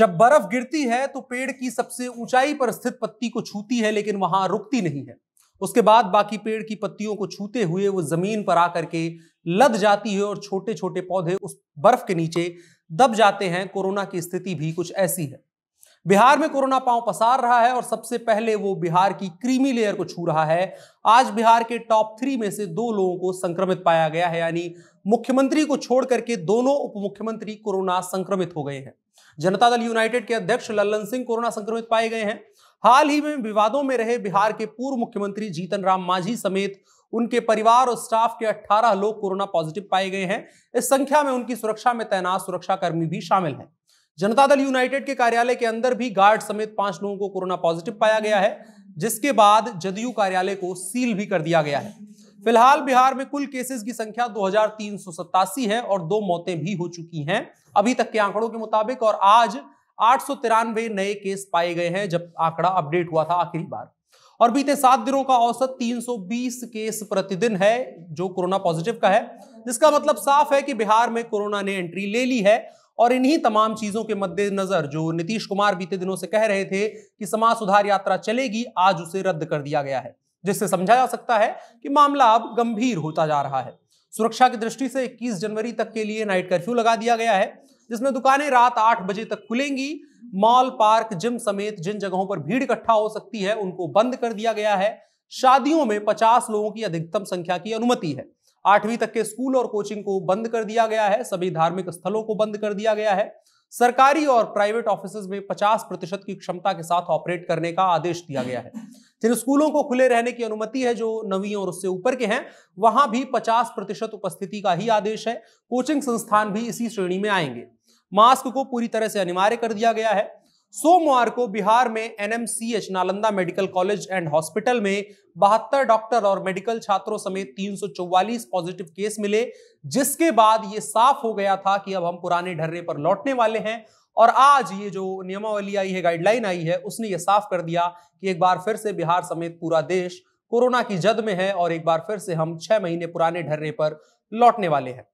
जब बर्फ गिरती है तो पेड़ की सबसे ऊंचाई पर स्थित पत्ती को छूती है लेकिन वहां रुकती नहीं है उसके बाद बाकी पेड़ की पत्तियों को छूते हुए वो जमीन पर आकर के लद जाती है और छोटे छोटे पौधे उस बर्फ के नीचे दब जाते हैं कोरोना की स्थिति भी कुछ ऐसी है बिहार में कोरोना पांव पसार रहा है और सबसे पहले वो बिहार की क्रीमी लेयर को छू रहा है आज बिहार के टॉप थ्री में से दो लोगों को संक्रमित पाया गया है यानी मुख्यमंत्री को छोड़ करके दोनों उप मुख्यमंत्री कोरोना संक्रमित हो गए हैं जनता दल यूनाइटेड के अध्यक्ष लल्लन सिंह कोरोना संक्रमित पाए गए हैं हाल ही में विवादों में रहे बिहार के पूर्व मुख्यमंत्री जीतन राम मांझी समेत उनके परिवार और स्टाफ के 18 लोग कोरोना पॉजिटिव पाए गए हैं इस संख्या में उनकी सुरक्षा में तैनात सुरक्षाकर्मी भी शामिल हैं जनता दल यूनाइटेड के कार्यालय के अंदर भी गार्ड समेत पांच लोगों को कोरोना पॉजिटिव पाया गया है जिसके बाद जदयू कार्यालय को सील भी कर दिया गया है फिलहाल बिहार में कुल केसेस की संख्या दो है और दो मौतें भी हो चुकी हैं अभी तक के आंकड़ों के मुताबिक और आज आठ नए केस पाए गए हैं जब आंकड़ा अपडेट हुआ था आखिरी बार और बीते सात दिनों का औसत 320 केस प्रतिदिन है जो कोरोना पॉजिटिव का है जिसका मतलब साफ है कि बिहार में कोरोना ने एंट्री ले ली है और इन्हीं तमाम चीजों के मद्देनजर जो नीतीश कुमार बीते दिनों से कह रहे थे कि समाज सुधार यात्रा चलेगी आज उसे रद्द कर दिया गया है जिससे समझा जा सकता है कि मामला अब गंभीर होता जा रहा है सुरक्षा की दृष्टि से 21 जनवरी तक के लिए नाइट कर्फ्यू लगा दिया गया है जिसमें दुकानें रात आठ बजे तक खुलेंगी मॉल पार्क जिम समेत जिन जगहों पर भीड़ इकट्ठा हो सकती है उनको बंद कर दिया गया है शादियों में पचास लोगों की अधिकतम संख्या की अनुमति है आठवीं तक के स्कूल और कोचिंग को बंद कर दिया गया है सभी धार्मिक स्थलों को बंद कर दिया गया है सरकारी और प्राइवेट ऑफिस में 50 प्रतिशत की क्षमता के साथ ऑपरेट करने का आदेश दिया गया है जिन स्कूलों को खुले रहने की अनुमति है जो नवी और उससे ऊपर के हैं वहां भी 50 प्रतिशत उपस्थिति का ही आदेश है कोचिंग संस्थान भी इसी श्रेणी में आएंगे मास्क को पूरी तरह से अनिवार्य कर दिया गया है सोमवार को बिहार में NMCH Nalanda medical college and hospital में बहत्तर डॉक्टर और मेडिकल छात्रों समेत 344 पॉजिटिव केस मिले जिसके बाद ये साफ हो गया था कि अब हम पुराने ढर्रे पर लौटने वाले हैं और आज ये जो नियमावली आई है गाइडलाइन आई है उसने ये साफ कर दिया कि एक बार फिर से बिहार समेत पूरा देश कोरोना की जद में है और एक बार फिर से हम छह महीने पुराने ढर्रे पर लौटने वाले हैं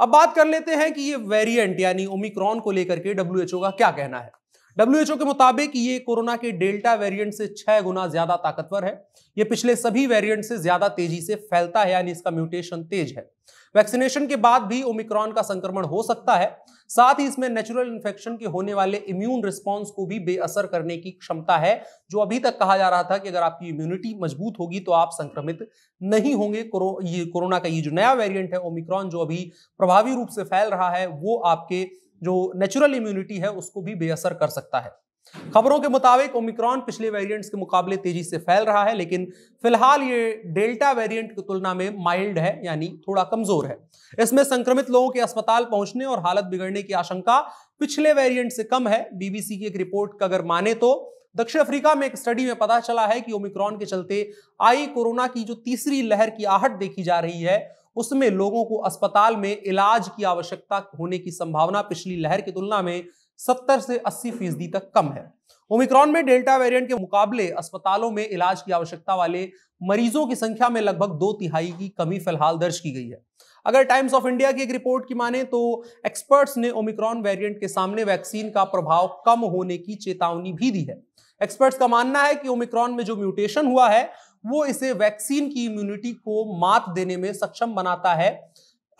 अब बात कर लेते हैं कि ये वेरिएंट यानी ओमिक्रॉन को लेकर के डब्ल्यूएचओ का क्या कहना है डब्ल्यूएचओ के मुताबिक ये कोरोना के डेल्टा वेरिएंट से छह गुना ज्यादा ताकतवर है ये पिछले सभी वेरिएंट से ज्यादा तेजी से फैलता है यानी इसका म्यूटेशन तेज है वैक्सीनेशन के बाद भी ओमिक्रॉन का संक्रमण हो सकता है साथ ही इसमें नेचुरल इन्फेक्शन के होने वाले इम्यून रिस्पॉन्स को भी बेअसर करने की क्षमता है जो अभी तक कहा जा रहा था कि अगर आपकी इम्यूनिटी मजबूत होगी तो आप संक्रमित नहीं होंगे कोरोना का ये जो नया वेरियंट है ओमिक्रॉन जो अभी प्रभावी रूप से फैल रहा है वो आपके जो नेचुरल इम्यूनिटी है उसको भी बेअसर कर सकता है खबरों के मुताबिक ओमिक्रॉन पिछले वेरिएंट्स के मुकाबले तेजी से फैल रहा है लेकिन फिलहाल ये डेल्टा वेरिएंट की तुलना में माइल्ड है यानी थोड़ा कमजोर है इसमें संक्रमित लोगों के अस्पताल पहुंचने और हालत बिगड़ने की आशंका पिछले वेरिएंट से कम है बीबीसी की एक रिपोर्ट का अगर माने तो दक्षिण अफ्रीका में एक स्टडी में पता चला है कि ओमिक्रॉन के चलते आई कोरोना की जो तीसरी लहर की आहट देखी जा रही है उसमें लोगों को अस्पताल में इलाज की आवश्यकता होने की संभावना पिछली लहर की तुलना में 70 से 80 फीसदी तक कम है ओमिक्रॉन में डेल्टा वेरिएंट के मुकाबले अस्पतालों में इलाज की आवश्यकता वाले मरीजों की संख्या में लगभग दो तिहाई की कमी फिलहाल दर्ज की गई है अगर टाइम्स ऑफ इंडिया की एक रिपोर्ट की माने तो एक्सपर्ट्स ने ओमिक्रॉन वेरिएंट के सामने वैक्सीन का प्रभाव कम होने की चेतावनी भी दी है एक्सपर्ट्स का मानना है कि ओमिक्रॉन में जो म्यूटेशन हुआ है वो इसे वैक्सीन की इम्यूनिटी को मात देने में सक्षम बनाता है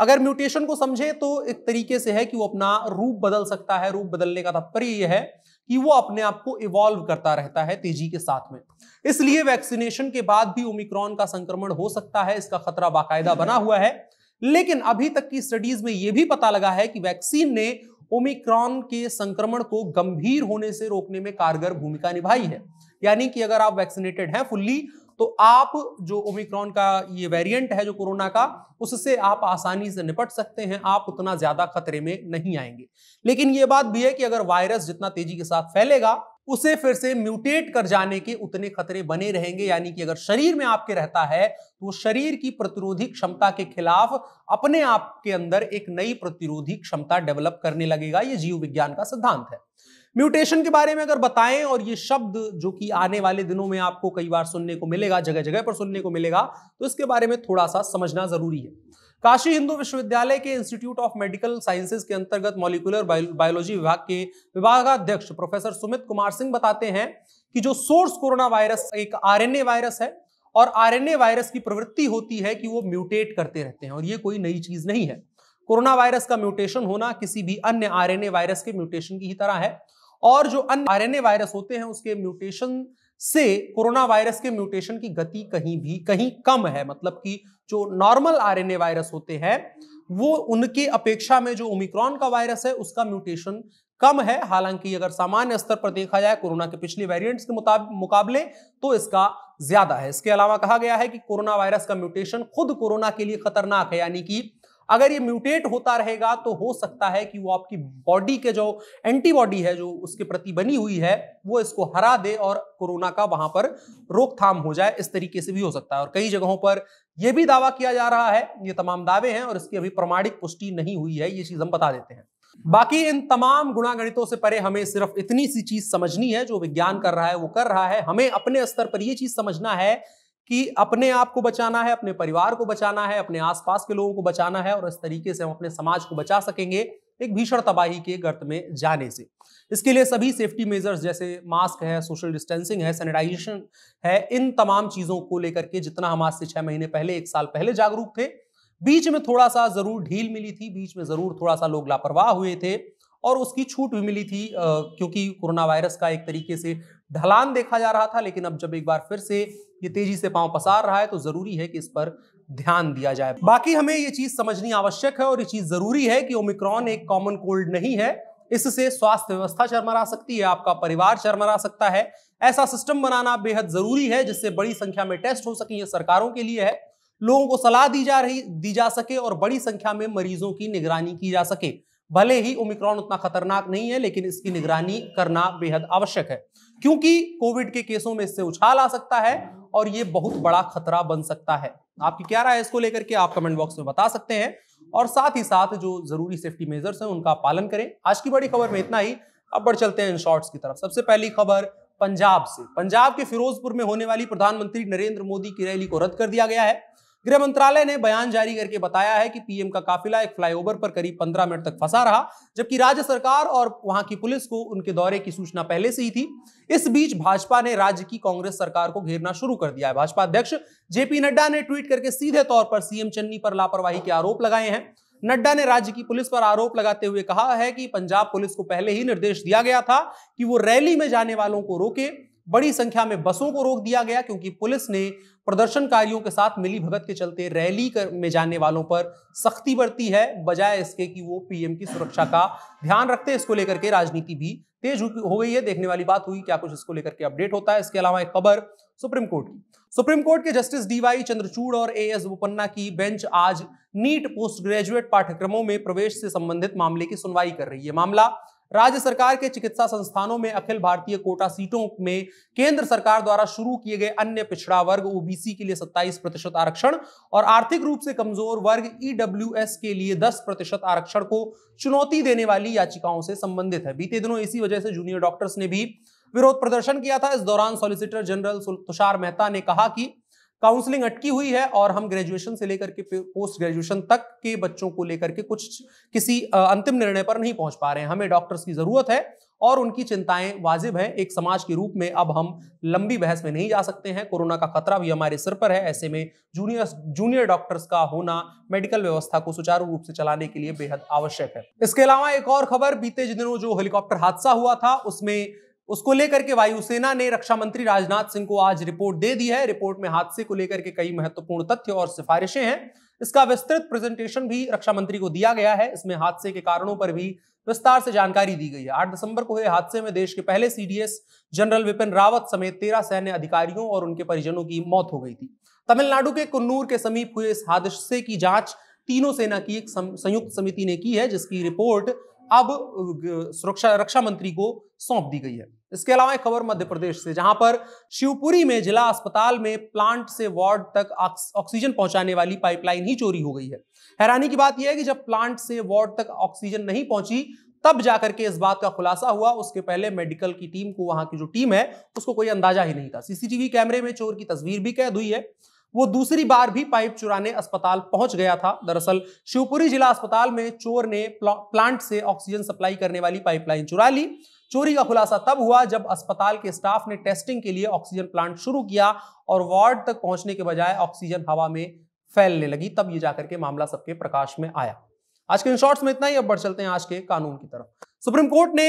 अगर म्यूटेशन को समझे तो एक तरीके से है कि वो अपना रूप बदल सकता है रूप बदलने का तात्पर्य यह है कि वो अपने आप को इवॉल्व करता रहता है तेजी के साथ में इसलिए वैक्सीनेशन के बाद भी ओमिक्रॉन का संक्रमण हो सकता है इसका खतरा बाकायदा बना हुआ है लेकिन अभी तक की स्टडीज में यह भी पता लगा है कि वैक्सीन ने ओमिक्रॉन के संक्रमण को गंभीर होने से रोकने में कारगर भूमिका निभाई है यानी कि अगर आप वैक्सीनेटेड हैं फुल्ली तो आप जो ओमिक्रॉन का ये वेरिएंट है जो कोरोना का उससे आप आसानी से निपट सकते हैं आप उतना ज्यादा खतरे में नहीं आएंगे लेकिन ये बात भी है कि अगर वायरस जितना तेजी के साथ फैलेगा उसे फिर से म्यूटेट कर जाने के उतने खतरे बने रहेंगे यानी कि अगर शरीर में आपके रहता है तो शरीर की प्रतिरोधी क्षमता के खिलाफ अपने आप के अंदर एक नई प्रतिरोधी क्षमता डेवलप करने लगेगा ये जीव विज्ञान का सिद्धांत है म्यूटेशन के बारे में अगर बताएं और ये शब्द जो कि आने वाले दिनों में आपको कई बार सुनने को मिलेगा जगह जगह पर सुनने को मिलेगा तो इसके बारे में थोड़ा सा समझना जरूरी है काशी हिंदू विश्वविद्यालय के इंस्टीट्यूट ऑफ मेडिकल साइंसेज के अंतर्गत मॉलिकुलर बायोलॉजी विभाग के विभागाध्यक्ष प्रोफेसर सुमित कुमार सिंह बताते हैं कि जो सोर्स कोरोना वायरस एक आरएनए वायरस है और आरएनए वायरस की प्रवृत्ति होती है कि वो म्यूटेट करते रहते हैं और ये कोई नई चीज नहीं है कोरोना वायरस का म्यूटेशन होना किसी भी अन्य आरएनए वायरस के म्यूटेशन की ही तरह है और जो अन्य आरएनए वायरस होते हैं उसके म्यूटेशन से कोरोना वायरस के म्यूटेशन की गति कहीं भी कहीं कम है मतलब कि जो नॉर्मल आरएनए वायरस होते हैं वो उनके अपेक्षा में जो ओमिक्रॉन का वायरस है उसका म्यूटेशन कम है हालांकि अगर सामान्य स्तर पर देखा जाए कोरोना के पिछले वेरिएंट्स के मुकाबले तो इसका ज्यादा है इसके अलावा कहा गया है कि कोरोना वायरस का म्यूटेशन खुद कोरोना के लिए खतरनाक है यानी कि अगर ये म्यूटेट होता रहेगा तो हो सकता है कि वो आपकी बॉडी के जो एंटीबॉडी है जो उसके प्रति बनी हुई है वो इसको हरा दे और कोरोना का वहां पर रोकथाम हो जाए इस तरीके से भी हो सकता है और कई जगहों पर यह भी दावा किया जा रहा है ये तमाम दावे हैं और इसकी अभी प्रमाणिक पुष्टि नहीं हुई है ये चीज हम बता देते हैं बाकी इन तमाम गुणागणितों से परे हमें सिर्फ इतनी सी चीज समझनी है जो विज्ञान कर रहा है वो कर रहा है हमें अपने स्तर पर यह चीज समझना है कि अपने आप को बचाना है अपने परिवार को बचाना है अपने आसपास के लोगों को बचाना है और इस तरीके से हम अपने समाज को बचा सकेंगे एक भीषण तबाही के गर्त में जाने से इसके लिए सभी सेफ्टी मेजर्स जैसे मास्क है सोशल डिस्टेंसिंग है सैनिटाइजेशन है इन तमाम चीज़ों को लेकर के जितना हम आज से छह महीने पहले एक साल पहले जागरूक थे बीच में थोड़ा सा जरूर ढील मिली थी बीच में जरूर थोड़ा सा लोग लापरवाह हुए थे और उसकी छूट भी मिली थी क्योंकि कोरोना वायरस का एक तरीके से ढलान देखा जा रहा था लेकिन अब जब एक बार फिर से ये तेजी से पांव पसार रहा है तो जरूरी है कि इस पर ध्यान दिया जाए बाकी हमें ये चीज समझनी आवश्यक है और ये चीज जरूरी है कि ओमिक्रॉन एक कॉमन कोल्ड नहीं है इससे स्वास्थ्य व्यवस्था चरमरा सकती है आपका परिवार चरमरा सकता है ऐसा सिस्टम बनाना बेहद जरूरी है जिससे बड़ी संख्या में टेस्ट हो सके ये सरकारों के लिए है लोगों को सलाह दी जा रही दी जा सके और बड़ी संख्या में मरीजों की निगरानी की जा सके भले ही ओमिक्रॉन उतना खतरनाक नहीं है लेकिन इसकी निगरानी करना बेहद आवश्यक है क्योंकि कोविड के केसों में इससे उछाल आ सकता है और ये बहुत बड़ा खतरा बन सकता है आपकी क्या राय है इसको लेकर के आप कमेंट बॉक्स में बता सकते हैं और साथ ही साथ जो जरूरी सेफ्टी मेजर्स हैं उनका पालन करें आज की बड़ी खबर में इतना ही अब बढ़ चलते हैं इन शॉर्ट्स की तरफ सबसे पहली खबर पंजाब से पंजाब के फिरोजपुर में होने वाली प्रधानमंत्री नरेंद्र मोदी की रैली को रद्द कर दिया गया है गृह मंत्रालय ने बयान जारी करके बताया है कि पीएम का काफिला एक फ्लाईओवर पर करीब 15 मिनट तक फंसा रहा जबकि राज्य सरकार और वहां की पुलिस को उनके दौरे की सूचना पहले से ही थी इस बीच भाजपा ने राज्य की कांग्रेस सरकार को घेरना शुरू कर दिया है भाजपा अध्यक्ष जेपी नड्डा ने ट्वीट करके सीधे तौर पर सीएम चन्नी पर लापरवाही के आरोप लगाए हैं नड्डा ने राज्य की पुलिस पर आरोप लगाते हुए कहा है कि पंजाब पुलिस को पहले ही निर्देश दिया गया था कि वो रैली में जाने वालों को रोके बड़ी संख्या में बसों को रोक दिया गया क्योंकि पुलिस ने प्रदर्शनकारियों के साथ मिली भगत के चलते रैली कर में जाने वालों पर सख्ती बरती है बजाय इसके कि वो पीएम की सुरक्षा का ध्यान रखते इसको लेकर के राजनीति भी तेज हो गई है देखने वाली बात हुई क्या कुछ इसको लेकर के अपडेट होता है इसके अलावा एक खबर सुप्रीम कोर्ट की सुप्रीम कोर्ट के जस्टिस डीवाई चंद्रचूड़ और ए एस बोपन्ना की बेंच आज नीट पोस्ट ग्रेजुएट पाठ्यक्रमों में प्रवेश से संबंधित मामले की सुनवाई कर रही है मामला राज्य सरकार के चिकित्सा संस्थानों में अखिल भारतीय कोटा सीटों में केंद्र सरकार द्वारा शुरू किए गए अन्य पिछड़ा वर्ग ओबीसी के लिए 27 प्रतिशत आरक्षण और आर्थिक रूप से कमजोर वर्ग ईडब्ल्यू के लिए 10 प्रतिशत आरक्षण को चुनौती देने वाली याचिकाओं से संबंधित है बीते दिनों इसी वजह से जूनियर डॉक्टर्स ने भी विरोध प्रदर्शन किया था इस दौरान सॉलिसिटर जनरल तुषार मेहता ने कहा कि काउंसलिंग अटकी हुई है और हम ग्रेजुएशन से लेकर के पोस्ट ग्रेजुएशन तक के बच्चों को लेकर के कुछ किसी अंतिम निर्णय पर नहीं पहुंच पा रहे हैं हमें डॉक्टर्स की जरूरत है और उनकी चिंताएं वाजिब है एक समाज के रूप में अब हम लंबी बहस में नहीं जा सकते हैं कोरोना का खतरा भी हमारे सिर पर है ऐसे में जूनियर जूनियर डॉक्टर्स का होना मेडिकल व्यवस्था को सुचारू रूप से चलाने के लिए बेहद आवश्यक है इसके अलावा एक और खबर बीते दिनों जो हेलीकॉप्टर हादसा हुआ था उसमें उसको लेकर के वायुसेना ने रक्षा मंत्री राजनाथ सिंह को आज रिपोर्ट दे दी है रिपोर्ट में हादसे को लेकर के कई महत्वपूर्ण तथ्य और सिफारिशें हैं इसका विस्तृत प्रेजेंटेशन भी रक्षा मंत्री को दिया गया है इसमें हादसे के कारणों पर भी विस्तार से जानकारी दी गई है आठ दिसंबर को हुए हादसे में देश के पहले सीडीएस जनरल विपिन रावत समेत तेरह सैन्य अधिकारियों और उनके परिजनों की मौत हो गई थी तमिलनाडु के कन्नूर के समीप हुए इस हादसे की जांच तीनों सेना की एक संयुक्त समिति ने की है जिसकी रिपोर्ट अब सुरक्षा रक्षा मंत्री को सौंप दी गई है इसके अलावा एक खबर मध्य प्रदेश से जहां पर शिवपुरी में जिला अस्पताल में प्लांट से वार्ड तक ऑक्सीजन पहुंचाने वाली पाइपलाइन ही चोरी हो गई है हैरानी की बात यह है कि जब प्लांट से वार्ड तक ऑक्सीजन नहीं पहुंची तब जाकर के इस बात का खुलासा हुआ उसके पहले मेडिकल की टीम को वहां की जो टीम है उसको कोई अंदाजा ही नहीं था सीसीटीवी कैमरे में चोर की तस्वीर भी कैद हुई है वो दूसरी बार भी पाइप चुराने अस्पताल पहुंच गया था दरअसल शिवपुरी जिला अस्पताल में चोर ने प्लांट से ऑक्सीजन सप्लाई करने वाली पाइपलाइन चुरा ली चोरी का खुलासा तब हुआ जब अस्पताल के स्टाफ ने टेस्टिंग के लिए ऑक्सीजन प्लांट शुरू किया और वार्ड तक पहुंचने के बजाय ऑक्सीजन हवा में फैलने लगी तब ये जाकर के मामला सबके प्रकाश में आया आज के इन शॉर्ट्स में इतना ही अब बढ़ चलते हैं आज के कानून की तरफ सुप्रीम कोर्ट ने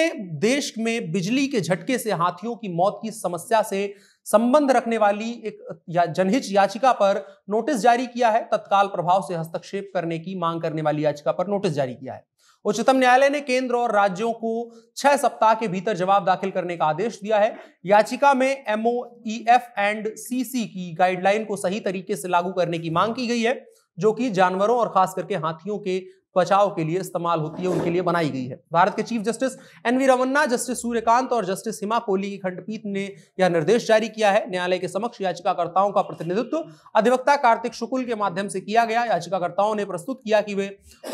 देश में बिजली के झटके से हाथियों की मौत की समस्या से संबंध रखने वाली एक या जनहित याचिका पर नोटिस जारी किया है तत्काल प्रभाव से हस्तक्षेप करने की मांग करने वाली याचिका पर नोटिस जारी किया है उच्चतम न्यायालय ने केंद्र और राज्यों को छह सप्ताह के भीतर जवाब दाखिल करने का आदेश दिया है याचिका में एमओईएफ एंड सीसी की गाइडलाइन को सही तरीके से लागू करने की मांग की गई है जो कि जानवरों और खास करके हाथियों के बचाव के लिए इस्तेमाल होती है उनके लिए बनाई गई है भारत के chief justice N V Ramana justice Suryakant और जस्टिस हिमा कोहली की खंडपीठ ने यह निर्देश जारी किया है न्यायालय के समक्ष याचिकाकर्ताओं का प्रतिनिधित्व अधिवक्ता कार्तिक शुक्ल के माध्यम से किया गया याचिकाकर्ताओं ने प्रस्तुत किया कि वे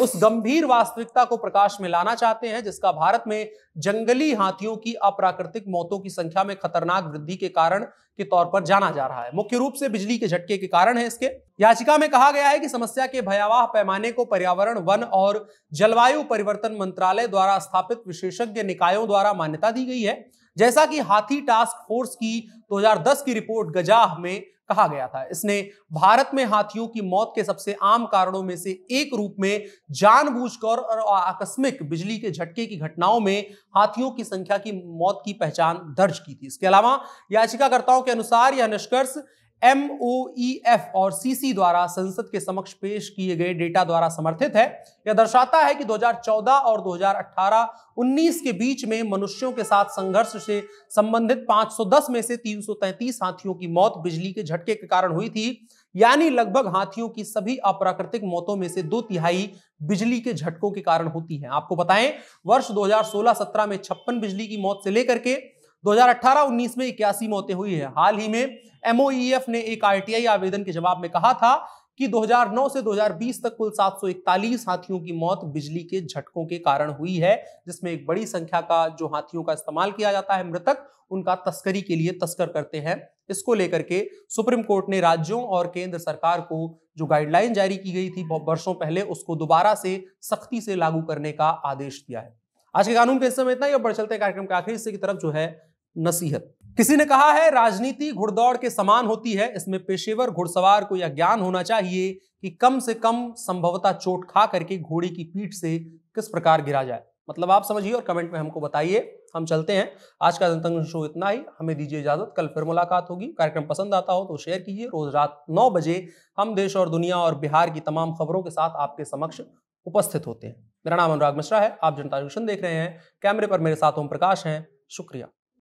उस गंभीर वास्तविकता को प्रकाश में लाना चाहते हैं जिसका भारत में जंगली हाथियों की अप्राकृतिक मौतों की संख्या में खतरनाक वृद्धि के कारण के तौर पर जाना जा रहा है मुख्य रूप से बिजली के झटके के कारण है इसके याचिका में कहा गया है कि समस्या के भयावह पैमाने को पर्यावरण वन और जलवायु परिवर्तन मंत्रालय द्वारा स्थापित विशेषज्ञ निकायों द्वारा मान्यता दी गई है जैसा कि हाथी टास्क फोर्स की 2010 की रिपोर्ट गजाह में कहा गया था इसने भारत में हाथियों की मौत के सबसे आम कारणों में से एक रूप में जानबूझकर और आकस्मिक बिजली के झटके की घटनाओं में हाथियों की संख्या की मौत की पहचान दर्ज की थी इसके अलावा याचिकाकर्ताओं के अनुसार यह निष्कर्ष एम ओ ई एफ और सी सी द्वारा संसद के समक्ष पेश किए गए डेटा द्वारा समर्थित है यह दर्शाता है कि 2014 और 2018-19 के बीच में मनुष्यों के साथ संघर्ष से संबंधित 510 में से 333 हाथियों की मौत बिजली के झटके के कारण हुई थी यानी लगभग हाथियों की सभी अप्राकृतिक मौतों में से दो तिहाई बिजली के झटकों के कारण होती है आपको बताएं वर्ष 2016-17 में छप्पन बिजली की मौत से लेकर के 2018-19 में इक्यासी मौतें हुई है हाल ही में एमओईएफ e ने एक आरटीआई आवेदन के जवाब में कहा था कि 2009 से 2020 तक कुल 741 हाथियों की मौत बिजली के झटकों के कारण हुई है जिसमें एक बड़ी संख्या का जो हाथियों का इस्तेमाल किया जाता है मृतक उनका तस्करी के लिए तस्कर करते हैं इसको लेकर के सुप्रीम कोर्ट ने राज्यों और केंद्र सरकार को जो गाइडलाइन जारी की गई थी वर्षों पहले उसको दोबारा से सख्ती से लागू करने का आदेश दिया है आज के कानून के हिस्से में इतना ही और बढ़ चलते कार्यक्रम के आखिरी हिस्से की तरफ जो है नसीहत किसी ने कहा है राजनीति घुड़दौड़ के समान होती है इसमें पेशेवर घुड़सवार को यह ज्ञान होना चाहिए कि कम से कम संभवता चोट खा करके घोड़े की पीठ से किस प्रकार गिरा जाए मतलब आप समझिए और कमेंट में हमको बताइए हम चलते हैं आज का जनता शो इतना ही हमें दीजिए इजाजत कल फिर मुलाकात होगी कार्यक्रम पसंद आता हो तो शेयर कीजिए रोज रात नौ बजे हम देश और दुनिया और बिहार की तमाम खबरों के साथ आपके समक्ष उपस्थित होते हैं मेरा नाम अनुराग मिश्रा है आप जनता जंक्शन देख रहे हैं कैमरे पर मेरे साथ ओम प्रकाश हैं शुक्रिया